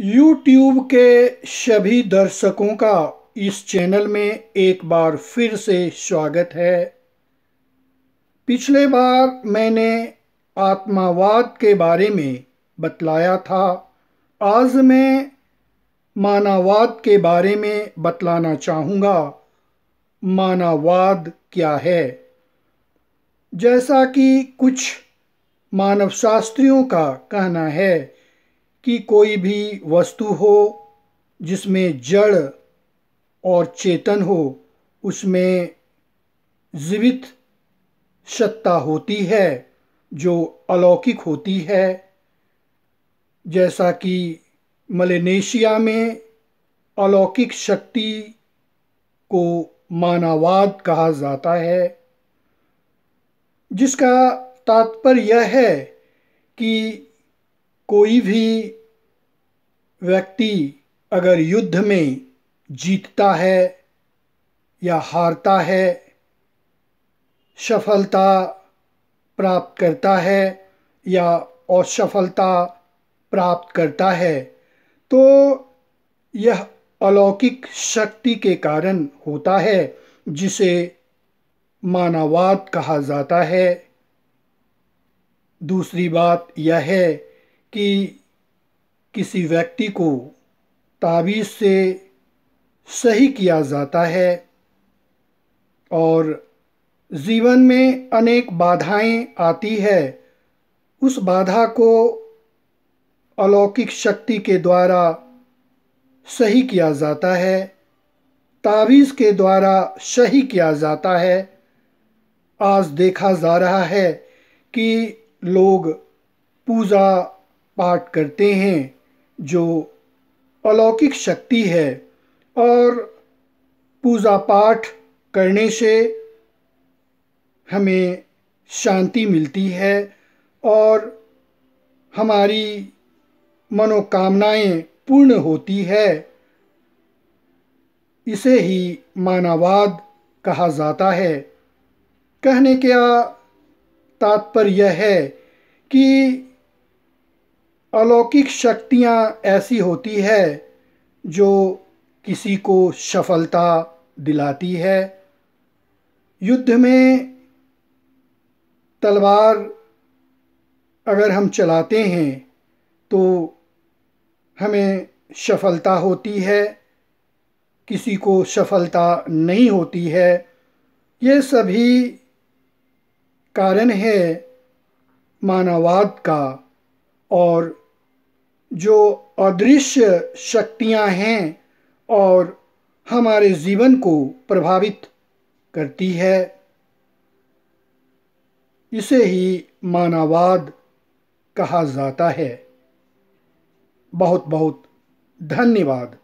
YouTube के सभी दर्शकों का इस चैनल में एक बार फिर से स्वागत है पिछले बार मैंने आत्मावाद के बारे में बतलाया था आज मैं मानववाद के बारे में बतलाना चाहूँगा मानववाद क्या है जैसा कि कुछ मानवशास्त्रियों का कहना है कि कोई भी वस्तु हो जिसमें जड़ और चेतन हो उसमें जीवित सत्ता होती है जो अलौकिक होती है जैसा कि मलेशिया में अलौकिक शक्ति को मानवाद कहा जाता है जिसका तात्पर्य यह है कि कोई भी व्यक्ति अगर युद्ध में जीतता है या हारता है सफलता प्राप्त करता है या असफलता प्राप्त करता है तो यह अलौकिक शक्ति के कारण होता है जिसे मानववाद कहा जाता है दूसरी बात यह है कि किसी व्यक्ति को ताबीज़ से सही किया जाता है और जीवन में अनेक बाधाएं आती है उस बाधा को अलौकिक शक्ति के द्वारा सही किया जाता है ताबीज़ के द्वारा सही किया जाता है आज देखा जा रहा है कि लोग पूजा पाठ करते हैं जो अलौकिक शक्ति है और पूजा पाठ करने से हमें शांति मिलती है और हमारी मनोकामनाएं पूर्ण होती है इसे ही मानवाद कहा जाता है कहने का तात्पर्य है कि अलौकिक शक्तियाँ ऐसी होती है जो किसी को सफलता दिलाती है युद्ध में तलवार अगर हम चलाते हैं तो हमें सफलता होती है किसी को सफलता नहीं होती है ये सभी कारण है मानववाद का और जो अदृश्य शक्तियां हैं और हमारे जीवन को प्रभावित करती है इसे ही मानवाद कहा जाता है बहुत बहुत धन्यवाद